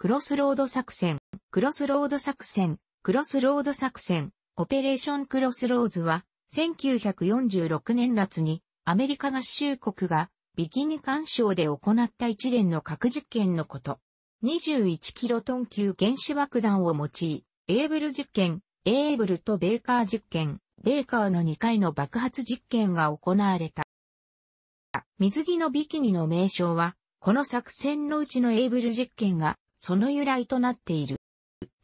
クロスロード作戦、クロスロード作戦、クロスロード作戦、オペレーションクロスローズは、1946年夏にアメリカ合衆国がビキニ干渉で行った一連の核実験のこと。21キロトン級原子爆弾を用い、エーブル実験、エーブルとベーカー実験、ベーカーの2回の爆発実験が行われた。水着のビキニの名称は、この作戦のうちのエーブル実験がその由来となっている。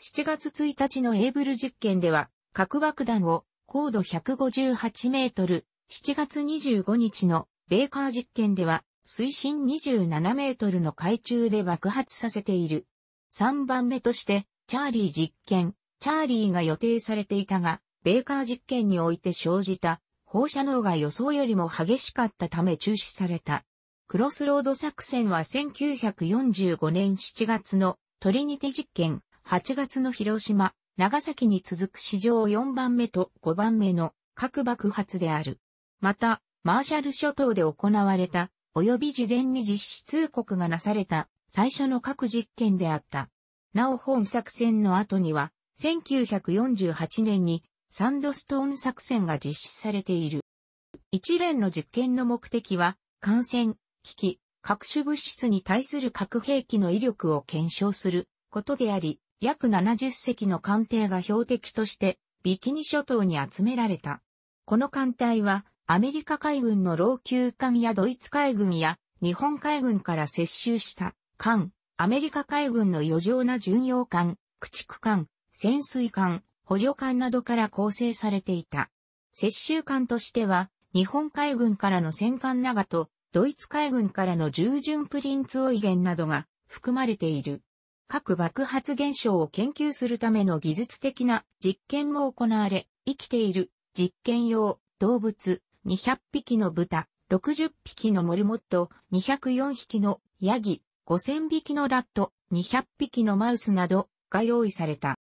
7月1日のエーブル実験では、核爆弾を高度158メートル、7月25日のベーカー実験では、水深27メートルの海中で爆発させている。3番目として、チャーリー実験、チャーリーが予定されていたが、ベーカー実験において生じた放射能が予想よりも激しかったため中止された。クロスロード作戦は1945年7月のトリニテ実験、8月の広島、長崎に続く史上4番目と5番目の核爆発である。また、マーシャル諸島で行われた、及び事前に実施通告がなされた最初の核実験であった。なお本作戦の後には、1948年にサンドストーン作戦が実施されている。一連の実験の目的は、感染、機器、各種物質に対する核兵器の威力を検証することであり、約70隻の艦艇が標的としてビキニ諸島に集められた。この艦隊はアメリカ海軍の老朽艦やドイツ海軍や日本海軍から接収した艦、アメリカ海軍の余剰な巡洋艦、駆逐艦、潜水艦、補助艦などから構成されていた。接収艦としては日本海軍からの戦艦長とドイツ海軍からの従順プリンツオイゲンなどが含まれている。各爆発現象を研究するための技術的な実験も行われ、生きている実験用動物200匹の豚、60匹のモルモット、204匹のヤギ、5000匹のラット、200匹のマウスなどが用意された。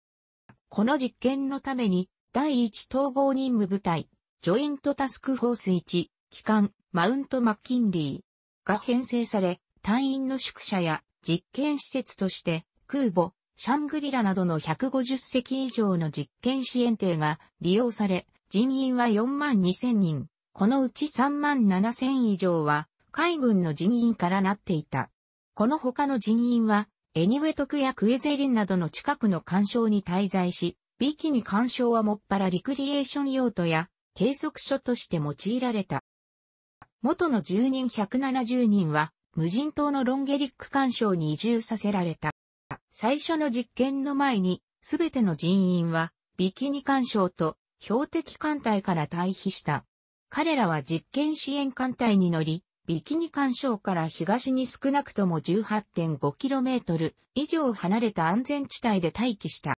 この実験のために第1統合任務部隊、ジョイントタスクフォース1、機関、マウント・マッキンリーが編成され、隊員の宿舎や実験施設として空母、シャングリラなどの150隻以上の実験支援艇が利用され、人員は4万2000人、このうち3万7000以上は海軍の人員からなっていた。この他の人員は、エニウェトクやクエゼリンなどの近くの干渉に滞在し、ビキに干渉はもっぱらリクリエーション用途や計測所として用いられた。元の住人170人は、無人島のロンゲリック干渉に移住させられた。最初の実験の前に、すべての人員は、ビキニ干渉と標的艦隊から退避した。彼らは実験支援艦隊に乗り、ビキニ干渉から東に少なくとも 18.5km 以上離れた安全地帯で待機した。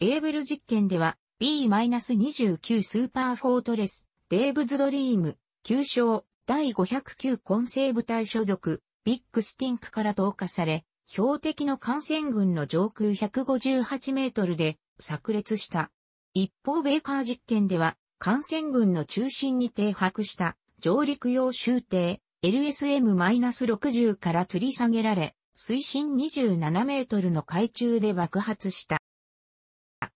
エーベル実験では B-29 スーパーフォートレス、デーブズドリーム、9称、第509混成部隊所属、ビッグスティンクから投下され、標的の艦船群の上空158メートルで炸裂した。一方ベーカー実験では、艦船群の中心に停泊した上陸用終艇 LSM-60 から吊り下げられ、水深27メートルの海中で爆発した。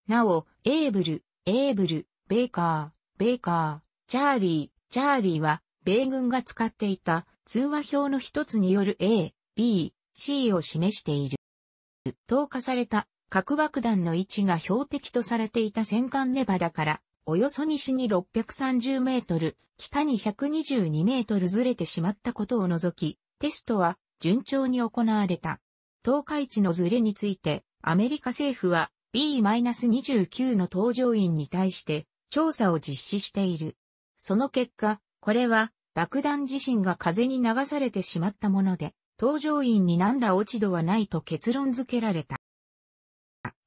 なお、エーブル、エーブル、ベーカー、ベーカー、チャーリチャーリーは、米軍が使っていた通話表の一つによる A、B、C を示している。投下された核爆弾の位置が標的とされていた戦艦ネバダから、およそ西に630メートル、北に122メートルずれてしまったことを除き、テストは順調に行われた。投下位置のずれについて、アメリカ政府は B-29 の搭乗員に対して調査を実施している。その結果、これは爆弾自身が風に流されてしまったもので、搭乗員に何ら落ち度はないと結論付けられた。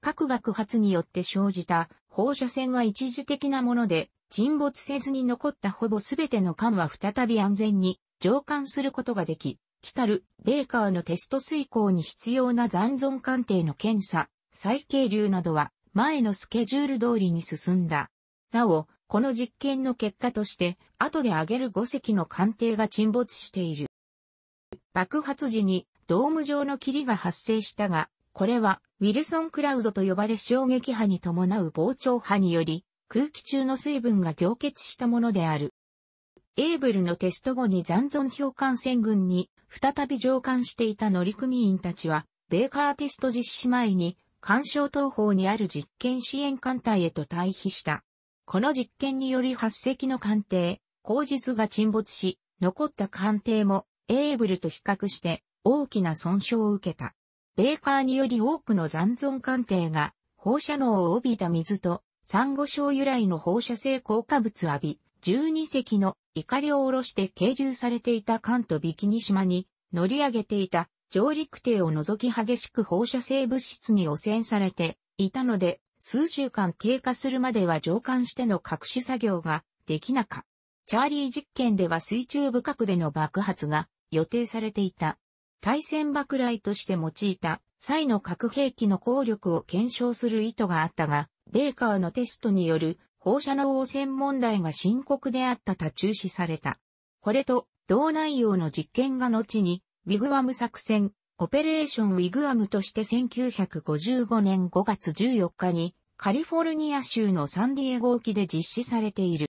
各爆発によって生じた放射線は一時的なもので、沈没せずに残ったほぼ全ての艦は再び安全に上艦することができ、来たるベーカーのテスト遂行に必要な残存鑑定の検査、再係流などは前のスケジュール通りに進んだ。なお、この実験の結果として、後で挙げる5隻の艦艇が沈没している。爆発時にドーム状の霧が発生したが、これはウィルソンクラウドと呼ばれ衝撃波に伴う膨張波により、空気中の水分が凝結したものである。エーブルのテスト後に残存氷艦船群に再び乗艦していた乗組員たちは、ベーカーテスト実施前に、干渉東方にある実験支援艦隊へと退避した。この実験により8隻の艦艇、工日が沈没し、残った艦艇もエーブルと比較して大きな損傷を受けた。ベーカーにより多くの残存艦艇が放射能を帯びた水と、珊瑚礁由来の放射性硬化物浴び、12隻の怒りを下ろして係留されていた艦とビキニ島に乗り上げていた上陸艇を除き激しく放射性物質に汚染されていたので、数週間経過するまでは上官しての隠し作業ができなかった。チャーリー実験では水中部くでの爆発が予定されていた。対戦爆雷として用いた際の核兵器の効力を検証する意図があったが、ベーカーのテストによる放射能汚染問題が深刻であったた中止された。これと同内容の実験が後に、ウィグワム作戦、オペレーションウィグアムとして1955年5月14日にカリフォルニア州のサンディエゴ沖で実施されている。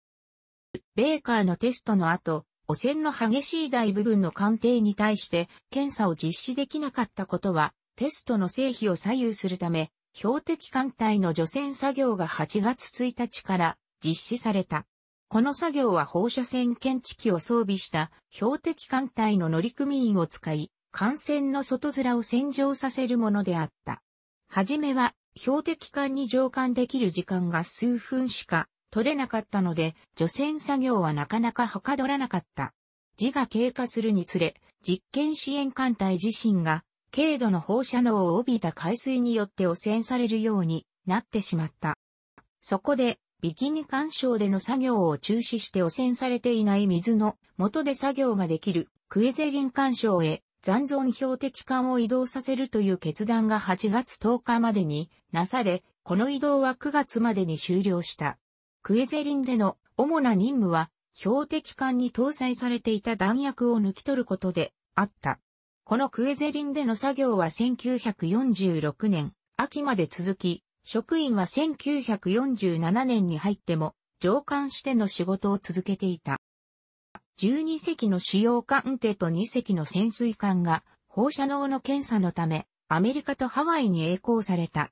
ベーカーのテストの後、汚染の激しい大部分の鑑定に対して検査を実施できなかったことは、テストの成否を左右するため、標的艦隊の除染作業が8月1日から実施された。この作業は放射線検知器を装備した標的艦隊の乗組員を使い、艦船の外面を洗浄させるものであった。はじめは、標的艦に乗艦できる時間が数分しか取れなかったので、除染作業はなかなかはかどらなかった。字が経過するにつれ、実験支援艦隊自身が、軽度の放射能を帯びた海水によって汚染されるようになってしまった。そこで、ビキニ干渉での作業を中止して汚染されていない水の元で作業ができるクエゼリン干渉へ残存標的艦を移動させるという決断が8月10日までになされ、この移動は9月までに終了した。クエゼリンでの主な任務は、標的艦に搭載されていた弾薬を抜き取ることであった。このクエゼリンでの作業は1946年秋まで続き、職員は1947年に入っても上官しての仕事を続けていた。12隻の主要艦艇と2隻の潜水艦が放射能の検査のためアメリカとハワイに栄光された。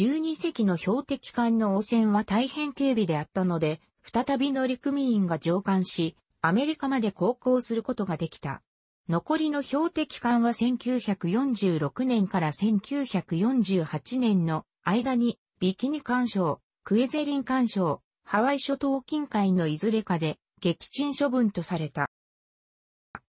12隻の標的艦の汚染は大変軽微であったので、再び乗組員が乗艦し、アメリカまで航行することができた。残りの標的艦は1946年から1948年の間にビキニ干渉、クエゼリン干渉、ハワイ諸島近海のいずれかで撃沈処分とされた。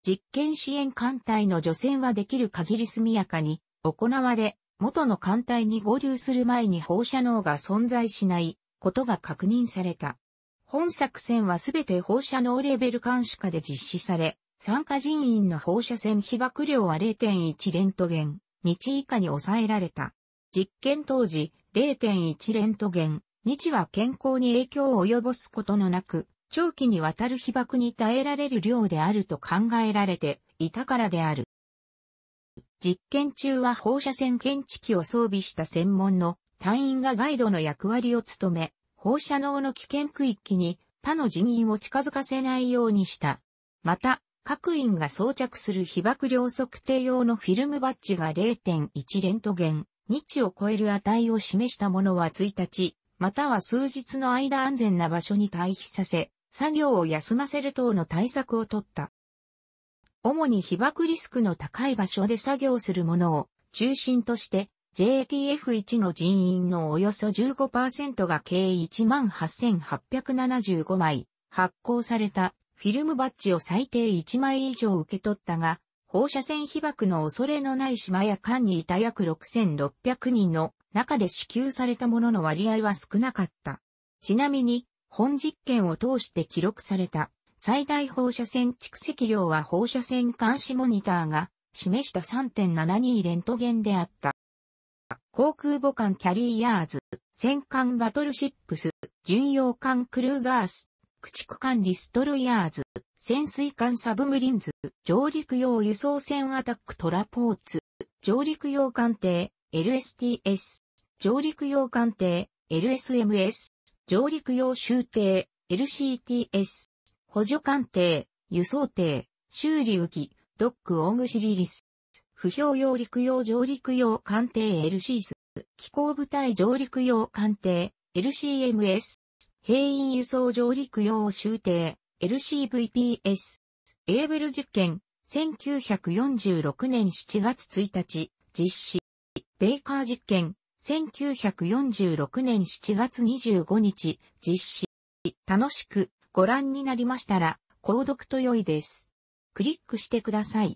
実験支援艦隊の除染はできる限り速やかに行われ、元の艦隊に合流する前に放射能が存在しないことが確認された。本作戦はすべて放射能レベル監視下で実施され、参加人員の放射線被曝量は0.1レントゲン、日以下に抑えられた。実験当時、0.1レントゲン、日は健康に影響を及ぼすことのなく、長期にわたる被爆に耐えられる量であると考えられていたからである。実験中は放射線検知器を装備した専門の隊員がガイドの役割を務め、放射能の危険区域に他の人員を近づかせないようにした。また、各員が装着する被爆量測定用のフィルムバッジが0.1レントゲン、日を超える値を示したものは1日、または数日の間安全な場所に退避させ、作業を休ませる等の対策を取った。主に被爆リスクの高い場所で作業するものを中心として JTF1 の人員のおよそ15%が計18,875枚発行されたフィルムバッジを最低1枚以上受け取ったが、放射線被爆の恐れのない島や間にいた約6600人の中で支給されたものの割合は少なかった。ちなみに、本実験を通して記録された最大放射線蓄積量は放射線監視モニターが示した3.72レントゲンであった。航空母艦キャリーヤーズ、戦艦バトルシップス、巡洋艦クルーザース、駆逐艦ディストロイヤーズ、潜水艦サブムリンズ、上陸用輸送船アタックトラポーツ、上陸用艦艇、LSTS、上陸用艦艇、LSMS、上陸用集艇、LCTS、補助艦艇、輸送艇、修理浮き、ドックオングシリリス。不評用陸用上陸用艦艇 LCS、機構部隊上陸用艦艇 LCMS、兵員輸送上陸用集艇 LCVPS、エーベル実験、1946年7月1日、実施、ベイカー実験、1946年7月25日、実施。楽しくご覧になりましたら、購読と良いです。クリックしてください。